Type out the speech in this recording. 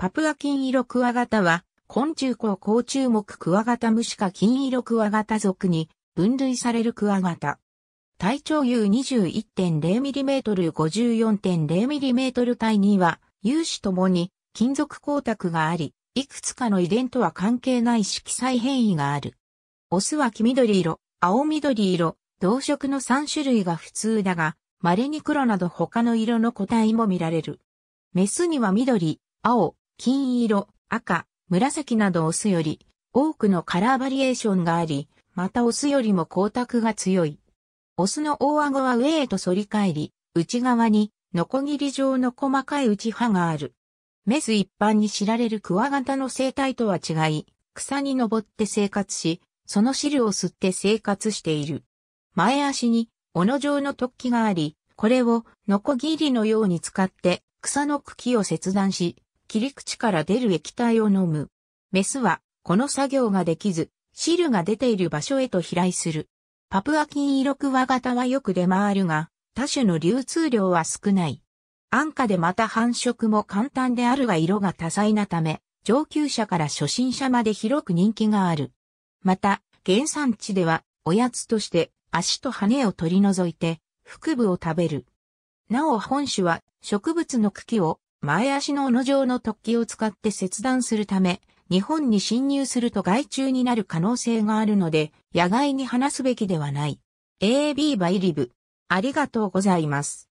パプア金色クワガタは、昆虫孔甲虫目クワガタムシン、金色クワガタ属に分類されるクワガタ。体長有2 1 0 m m 5 4 0 m m 体には、有志ともに金属光沢があり、いくつかの遺伝とは関係ない色彩変異がある。オスは黄緑色、青緑色、同色の3種類が普通だが、稀に黒など他の色の個体も見られる。メスには緑、青、金色、赤、紫などオスより多くのカラーバリエーションがあり、またオスよりも光沢が強い。オスの大顎は上へと反り返り、内側にノコギリ状の細かい内歯がある。メス一般に知られるクワガタの生態とは違い、草に登って生活し、その汁を吸って生活している。前足に、斧状の突起があり、これをノコギリのように使って草の茎を切断し、切り口から出る液体を飲む。メスは、この作業ができず、汁が出ている場所へと飛来する。パプアキン。色クワ型はよく出回るが、多種の流通量は少ない。安価でまた繁殖も簡単であるが色が多彩なため、上級者から初心者まで広く人気がある。また、原産地では、おやつとして足と羽を取り除いて、腹部を食べる。なお本種は植物の茎を前足の斧状の突起を使って切断するため、日本に侵入すると害虫になる可能性があるので、野外に話すべきではない。AB バイリブ。ありがとうございます。